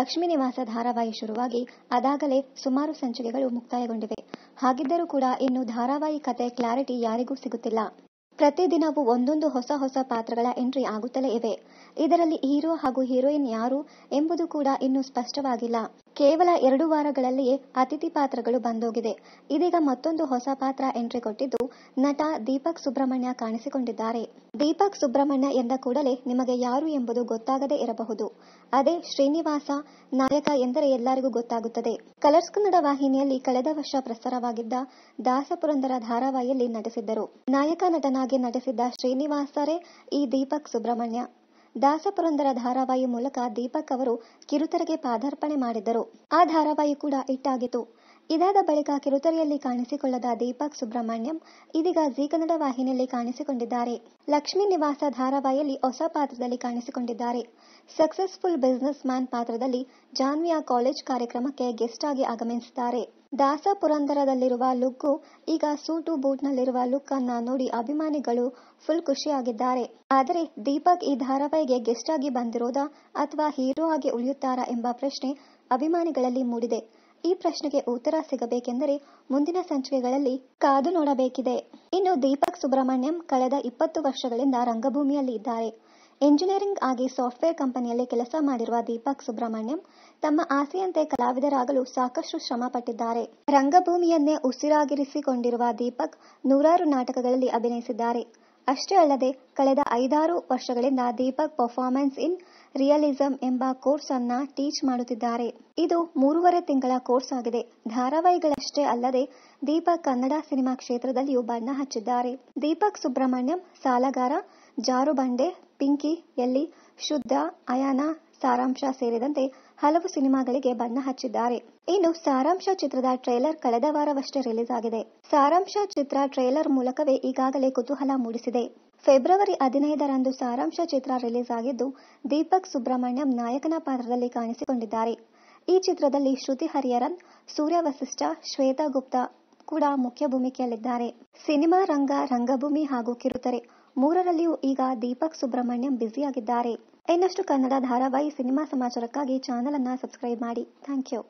ಲಕ್ಷ್ಮೀ ನಿವಾಸ ಧಾರಾವಾಹಿ ಶುರುವಾಗಿ ಅದಾಗಲೇ ಸುಮಾರು ಸಂಚಿಕೆಗಳು ಮುಕ್ತಾಯಗೊಂಡಿವೆ ಹಾಗಿದ್ದರೂ ಕೂಡ ಇನ್ನು ಧಾರಾವಾಹಿ ಕತೆ ಕ್ಲಾರಿಟಿ ಯಾರಿಗೂ ಸಿಗುತ್ತಿಲ್ಲ ಪ್ರತಿದಿನವೂ ಒಂದೊಂದು ಹೊಸ ಹೊಸ ಪಾತ್ರಗಳ ಎಂಟ್ರಿ ಆಗುತ್ತಲೇ ಇವೆ ಇದರಲ್ಲಿ ಹೀರೋ ಹಾಗೂ ಹೀರೋಯಿನ್ ಯಾರು ಎಂಬುದು ಕೂಡ ಇನ್ನೂ ಸ್ಪಷ್ಟವಾಗಿಲ್ಲ ಕೇವಲ ಎರಡು ವಾರಗಳಲ್ಲಿಯೇ ಅತಿಥಿ ಪಾತ್ರಗಳು ಬಂದೋಗಿದೆ ಇದೀಗ ಮತ್ತೊಂದು ಹೊಸ ಪಾತ್ರ ಎಂಟ್ರಿ ಕೊಟ್ಟಿದ್ದು ನಟ ದೀಪಕ್ ಸುಬ್ರಹ್ಮಣ್ಯ ಕಾಣಿಸಿಕೊಂಡಿದ್ದಾರೆ ದೀಪಕ್ ಸುಬ್ರಹ್ಮಣ್ಯ ಎಂದ ಕೂಡಲೇ ನಿಮಗೆ ಯಾರು ಎಂಬುದು ಗೊತ್ತಾಗದೇ ಇರಬಹುದು ಅದೇ ಶ್ರೀನಿವಾಸ ನಾಯಕ ಎಂದರೆ ಎಲ್ಲರಿಗೂ ಗೊತ್ತಾಗುತ್ತದೆ ಕಲರ್ಸ್ ಕನ್ನಡ ವಾಹಿನಿಯಲ್ಲಿ ಕಳೆದ ವರ್ಷ ಪ್ರಸಾರವಾಗಿದ್ದ ದಾಸಪುರಂದರ ಧಾರಾವಾಹಿಯಲ್ಲಿ ನಟಿಸಿದ್ದರು ನಾಯಕ ನಟನಾಗಿ ನಟಿಸಿದ್ದ ಶ್ರೀನಿವಾಸರೇ ಈ ದೀಪಕ್ ಸುಬ್ರಹ್ಮಣ್ಯ ದಾಸಪುರಂದರ ಧಾರಾವಾಹಿ ಮೂಲಕ ದೀಪಕ್ ಅವರು ಕಿರುತೆರೆಗೆ ಪಾದಾರ್ಪಣೆ ಮಾಡಿದ್ದರು ಆ ಧಾರಾವಾಹಿ ಕೂಡ ಇಟ್ಟಾಗಿತ್ತು ಇದಾದ ಬಳಿಕ ಕಿರುತೆರೆಯಲ್ಲಿ ಕಾಣಿಸಿಕೊಳ್ಳದ ದೀಪಕ್ ಸುಬ್ರಹ್ಮಣ್ಯಂ ಇದೀಗ ಜೀ ಕನ್ನಡ ವಾಹಿನಿಯಲ್ಲಿ ಕಾಣಿಸಿಕೊಂಡಿದ್ದಾರೆ ಲಕ್ಷ್ಮೀ ನಿವಾಸ ಧಾರಾವಾಹಿಯಲ್ಲಿ ಹೊಸ ಪಾತ್ರದಲ್ಲಿ ಕಾಣಿಸಿಕೊಂಡಿದ್ದಾರೆ ಸಕ್ಸಸ್ಫುಲ್ ಬಿಸಿನೆಸ್ ಮ್ಯಾನ್ ಪಾತ್ರದಲ್ಲಿ ಜಾನ್ವಿಯ ಕಾಲೇಜ್ ಕಾರ್ಯಕ್ರಮಕ್ಕೆ ಗೆಸ್ಟ್ ಆಗಿ ಆಗಮಿಸಿದ್ದಾರೆ ದಾಸ ಪುರಂದರದಲ್ಲಿರುವ ಲುಕ್ಕು ಈಗ ಸೂಟು ಬೂಟ್ನಲ್ಲಿರುವ ಲುಕ್ ಅನ್ನ ನೋಡಿ ಅಭಿಮಾನಿಗಳು ಫುಲ್ ಖುಷಿಯಾಗಿದ್ದಾರೆ ಆದರೆ ದೀಪಕ್ ಈ ಧಾರಾವಾಹಿಗೆ ಗೆಸ್ಟ್ ಆಗಿ ಬಂದಿರೋದಾ ಅಥವಾ ಹೀರೋ ಆಗಿ ಉಳಿಯುತ್ತಾರಾ ಎಂಬ ಪ್ರಶ್ನೆ ಅಭಿಮಾನಿಗಳಲ್ಲಿ ಮೂಡಿದೆ ಈ ಪ್ರಶ್ನೆಗೆ ಉತ್ತರ ಸಿಗಬೇಕೆಂದರೆ ಮುಂದಿನ ಸಂಚಿಕೆಗಳಲ್ಲಿ ಕಾದು ನೋಡಬೇಕಿದೆ ಇನ್ನು ದೀಪಕ್ ಸುಬ್ರಹ್ಮಣ್ಯಂ ಕಳೆದ ಇಪ್ಪತ್ತು ವರ್ಷಗಳಿಂದ ರಂಗಭೂಮಿಯಲ್ಲಿ ಇದ್ದಾರೆ ಎಂಜಿನಿಯರಿಂಗ್ ಆಗಿ ಸಾಫ್ಟ್ವೇರ್ ಕಂಪನಿಯಲ್ಲಿ ಕೆಲಸ ಮಾಡಿರುವ ದೀಪಕ್ ಸುಬ್ರಹ್ಮಣ್ಯಂ ತಮ್ಮ ಆಸೆಯಂತೆ ಕಲಾವಿದರಾಗಲು ಸಾಕಷ್ಟು ಶ್ರಮ ಪಟ್ಟಿದ್ದಾರೆ ರಂಗಭೂಮಿಯನ್ನೇ ಉಸಿರಾಗಿರಿಸಿಕೊಂಡಿರುವ ದೀಪಕ್ ನೂರಾರು ನಾಟಕಗಳಲ್ಲಿ ಅಭಿನಯಿಸಿದ್ದಾರೆ ಅಷ್ಟೇ ಅಲ್ಲದೆ ಕಳೆದ ಐದಾರು ವರ್ಷಗಳಿಂದ ದೀಪಕ್ ಪರ್ಫಾರ್ಮೆನ್ಸ್ ಇನ್ ರಿಯಲಿಸಂ ಎಂಬ ಕೋರ್ಸ್ ಅನ್ನ ಟೀಚ್ ಮಾಡುತ್ತಿದ್ದಾರೆ ಇದು ಮೂರುವರೆ ತಿಂಗಳ ಕೋರ್ಸ್ ಆಗಿದೆ ಧಾರಾವಾಹಿಗಳಷ್ಟೇ ಅಲ್ಲದೆ ದೀಪಕ್ ಕನ್ನಡ ಸಿನಿಮಾ ಕ್ಷೇತ್ರದಲ್ಲಿಯೂ ಬಣ್ಣ ಹಚ್ಚಿದ್ದಾರೆ ದೀಪಕ್ ಸುಬ್ರಹ್ಮಣ್ಯಂ ಸಾಲಗಾರ ಜಾರುಬಂಡೆ ಪಿಂಕಿ ಎಲ್ಲಿ ಶುದ್ಧ ಅಯಾನ ಸಾರಾಂಶ ಸೇರಿದಂತೆ ಹಲವು ಸಿನಿಮಾಗಳಿಗೆ ಬಣ್ಣ ಹಚ್ಚಿದ್ದಾರೆ ಇನ್ನು ಸಾರಾಂಶ ಚಿತ್ರದ ಟ್ರೇಲರ್ ಕಳೆದ ವಾರವಷ್ಟೇ ರಿಲೀಸ್ ಆಗಿದೆ ಸಾರಾಂಶ ಚಿತ್ರ ಟ್ರೇಲರ್ ಮೂಲಕವೇ ಈಗಾಗಲೇ ಕುತೂಹಲ ಮೂಡಿಸಿದೆ ಫೆಬ್ರವರಿ ಹದಿನೈದರಂದು ಸಾರಾಂಶ ಚಿತ್ರ ರಿಲೀಸ್ ಆಗಿದ್ದು ದೀಪಕ್ ಸುಬ್ರಹ್ಮಣ್ಯಂ ನಾಯಕನ ಪಾತ್ರದಲ್ಲಿ ಕಾಣಿಸಿಕೊಂಡಿದ್ದಾರೆ ಈ ಚಿತ್ರದಲ್ಲಿ ಶ್ರುತಿ ಹರಿಹರನ್ ಸೂರ್ಯ ವಸಿಷ್ಠ ಶ್ವೇತಾ ಗುಪ್ತಾ ಕೂಡ ಮುಖ್ಯ ಭೂಮಿಕೆಯಲ್ಲಿದ್ದಾರೆ ಸಿನಿಮಾ ರಂಗ ರಂಗಭೂಮಿ ಹಾಗೂ ಕಿರುತೆರೆ ಮೂರರಲ್ಲಿಯೂ ಈಗ ದೀಪಕ್ ಸುಬ್ರಹ್ಮಣ್ಯಂ ಬ್ಯುಸಿಯಾಗಿದ್ದಾರೆ ಇನ್ನಷ್ಟು ಕನ್ನಡ ಧಾರಾವಾಹಿ ಸಿನಿಮಾ ಸಮಾಚಾರಕ್ಕಾಗಿ ಚಾನೆಲ್ ಅನ್ನ ಸಬ್ಸ್ಕ್ರೈಬ್ ಮಾಡಿ ಥ್ಯಾಂಕ್ ಯು